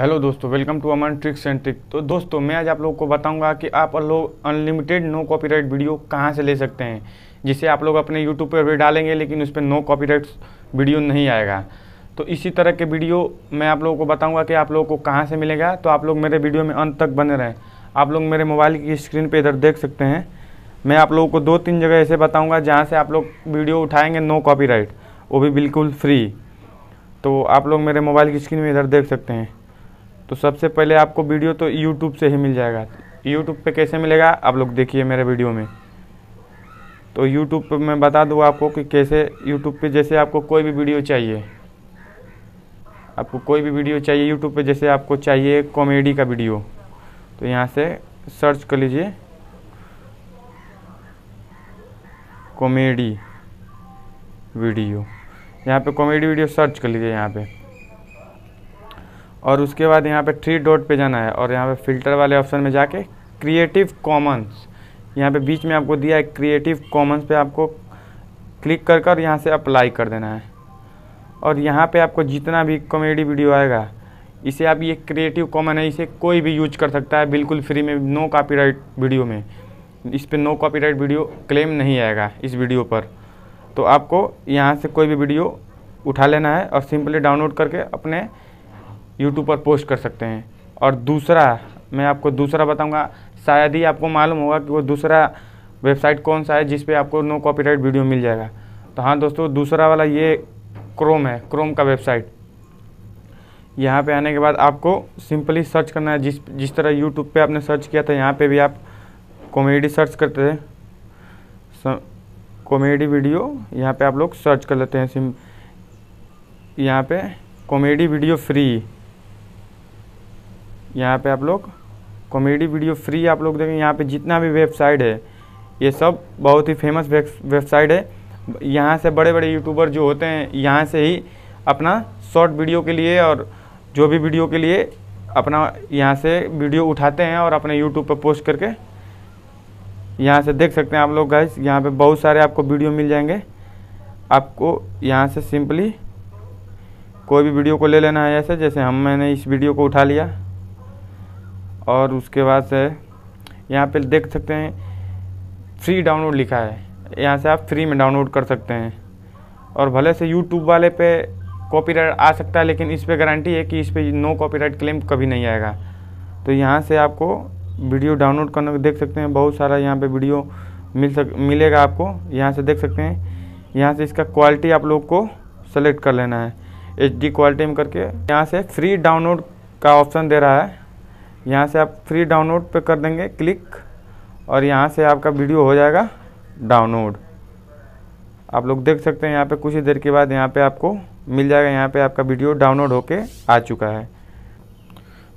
hello दोस्तों welcome to Aman tricks and trick तो दोस्तों मैं आज आप लोग को बताऊंगा कि आप लोग अनलिमिटेड नो कॉपीराइट वीडियो कहाँ से ले सकते हैं जिसे आप लोग अपने यूट्यूब पर भी डालेंगे लेकिन उस पर नो कॉपीराइट वीडियो नहीं आएगा तो इसी तरह के वीडियो मैं आप लोगों को बताऊँगा कि आप लोगों को कहाँ से मिलेगा तो आप लोग मेरे वीडियो में अंत तक बने रहें आप लोग मेरे मोबाइल की स्क्रीन पर इधर देख सकते हैं मैं आप लोगों को दो तीन जगह ऐसे बताऊँगा जहाँ से आप लोग वीडियो उठाएँगे नो कॉपीराइट वो भी बिल्कुल फ्री तो आप लोग मेरे मोबाइल की स्क्रीन में इधर देख सकते हैं तो सबसे पहले आपको वीडियो तो यूट्यूब से ही मिल जाएगा यूट्यूब पे कैसे मिलेगा आप लोग देखिए मेरे वीडियो में तो यूट्यूब पे मैं बता दूँ आपको कि कैसे यूट्यूब पे जैसे आपको कोई भी वीडियो चाहिए आपको कोई भी वीडियो चाहिए यूट्यूब पे जैसे आपको चाहिए कॉमेडी का वीडियो तो यहाँ से सर्च कर लीजिए कॉमेडी वीडियो यहाँ पे कॉमेडी वीडियो सर्च कर लीजिए यहाँ पे और उसके बाद यहाँ पे थ्री डॉट पे जाना है और यहाँ पे फिल्टर वाले ऑप्शन में जाके क्रिएटिव कॉमन्स यहाँ पे बीच में आपको दिया है क्रिएटिव कॉमन्स पे आपको क्लिक कर कर यहाँ से अप्लाई कर देना है और यहाँ पे आपको जितना भी कॉमेडी वीडियो आएगा इसे आप ये क्रिएटिव कॉमन है इसे कोई भी यूज कर सकता है बिल्कुल फ्री में नो कॉपीराइट वीडियो में इस पर नो राइट वीडियो क्लेम नहीं आएगा इस वीडियो पर तो आपको यहाँ से कोई भी वीडियो उठा लेना है और सिंपली डाउनलोड करके अपने यूट्यूब पर पोस्ट कर सकते हैं और दूसरा मैं आपको दूसरा बताऊंगा शायद ही आपको मालूम होगा कि वो दूसरा वेबसाइट कौन सा है जिस पे आपको नो कॉपीराइट वीडियो मिल जाएगा तो हाँ दोस्तों दूसरा वाला ये क्रोम है क्रोम का वेबसाइट यहाँ पे आने के बाद आपको सिंपली सर्च करना है जिस जिस तरह यूट्यूब पे आपने सर्च किया था यहाँ पे भी आप कॉमेडी सर्च करते थे कॉमेडी वीडियो यहाँ पे आप लोग सर्च कर लेते हैं सिम यहाँ पे कॉमेडी वीडियो फ्री यहाँ पे आप लोग कॉमेडी वीडियो फ्री आप लोग देखें यहाँ पे जितना भी वेबसाइट है ये सब बहुत ही फेमस वेबसाइट है यहाँ से बड़े बड़े यूट्यूबर जो होते हैं यहाँ से ही अपना शॉर्ट वीडियो के लिए और जो भी वीडियो के लिए अपना यहाँ से वीडियो उठाते हैं और अपने यूट्यूब पर पोस्ट करके यहाँ से देख सकते हैं आप लोग गाइस यहाँ पे बहुत सारे आपको वीडियो मिल जाएंगे आपको यहाँ से सिंपली कोई भी वीडियो को ले लेना है ऐसे जैसे हम मैंने इस वीडियो को उठा लिया और उसके बाद से यहाँ पे देख सकते हैं फ्री डाउनलोड लिखा है यहाँ से आप फ्री में डाउनलोड कर सकते हैं और भले से यूट्यूब वाले पे कॉपीराइट आ सकता है लेकिन इस पर गारंटी है कि इस पर नो कॉपीराइट क्लेम कभी नहीं आएगा तो यहाँ से आपको वीडियो डाउनलोड करने को देख सकते हैं बहुत सारा यहाँ पर वीडियो मिल सक मिलेगा आपको यहाँ से देख सकते हैं यहाँ से इसका क्वालिटी आप लोग को सेलेक्ट कर लेना है एच डी क्वालिटी में करके यहाँ से फ्री डाउनलोड का ऑप्शन दे रहा है यहाँ से आप फ्री डाउनलोड पे कर देंगे क्लिक और यहाँ से आपका वीडियो हो जाएगा डाउनलोड आप लोग देख सकते हैं यहाँ पे कुछ ही देर के बाद यहाँ पे आपको मिल जाएगा यहाँ पे आपका वीडियो डाउनलोड होके आ चुका है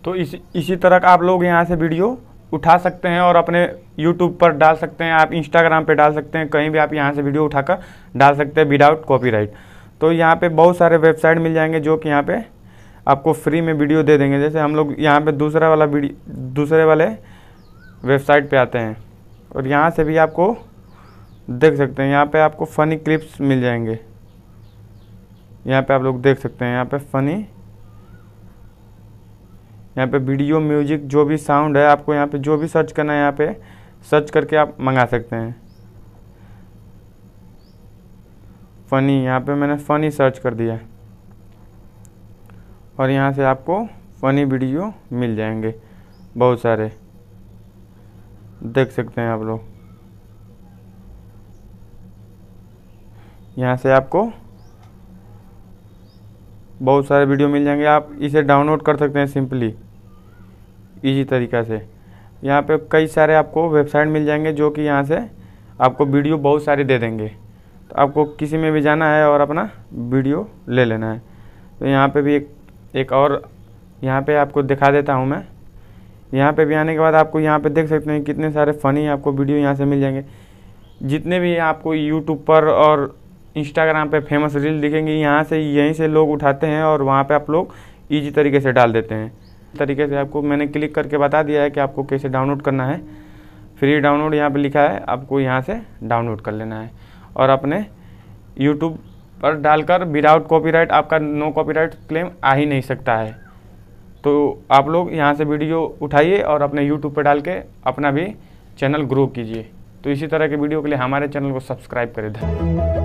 तो इस इसी तरह का आप लोग यहाँ से वीडियो उठा सकते हैं और अपने यूट्यूब पर डाल सकते हैं आप इंस्टाग्राम पे डाल सकते हैं कहीं भी आप यहाँ से वीडियो उठाकर डाल सकते हैं विदाउट कॉपीराइट तो यहाँ पे बहुत सारे वेबसाइट मिल जाएंगे जो कि यहाँ पे आपको फ्री में वीडियो दे देंगे जैसे हम लोग यहाँ पे दूसरा वाला वीडियो दूसरे वाले वेबसाइट पे आते हैं और यहाँ से भी आपको देख सकते हैं यहाँ पे आपको फ़नी क्लिप्स मिल जाएंगे यहाँ पे आप लोग देख सकते हैं यहाँ पे फ़नी यहाँ पे वीडियो म्यूजिक जो भी साउंड है आपको यहाँ पर जो भी सर्च करना है यहाँ पर सर्च करके आप मंगा सकते हैं फ़नी यहाँ पे मैंने फ़नी सर्च कर दिया है और यहाँ से आपको फ़नी वीडियो मिल जाएंगे बहुत सारे देख सकते हैं आप लोग यहाँ से आपको बहुत सारे वीडियो मिल जाएंगे आप इसे डाउनलोड कर सकते हैं सिंपली इजी तरीक़ा से यहाँ पे कई सारे आपको वेबसाइट मिल जाएंगे जो कि यहाँ से आपको वीडियो बहुत सारे दे देंगे तो आपको किसी में भी जाना है और अपना वीडियो ले लेना है तो यहाँ पे भी एक एक और यहाँ पे आपको दिखा देता हूँ मैं यहाँ पे भी आने के बाद आपको यहाँ पे देख सकते हैं कितने सारे फ़नी आपको वीडियो यहाँ से मिल जाएंगे जितने भी आपको यूट्यूब पर और इंस्टाग्राम पे फेमस रील दिखेंगे यहाँ से यहीं से लोग उठाते हैं और वहाँ पे आप लोग ईजी तरीके से डाल देते हैं तरीके से आपको मैंने क्लिक करके बता दिया है कि आपको कैसे डाउनलोड करना है फ्री डाउनलोड यहाँ पर लिखा है आपको यहाँ से डाउनलोड कर लेना है और अपने यूट्यूब पर डालकर विदाउट कॉपीराइट आपका नो कॉपीराइट क्लेम आ ही नहीं सकता है तो आप लोग यहाँ से वीडियो उठाइए और अपने यूट्यूब पर डाल के अपना भी चैनल ग्रो कीजिए तो इसी तरह के वीडियो के लिए हमारे चैनल को सब्सक्राइब करें धन्यवाद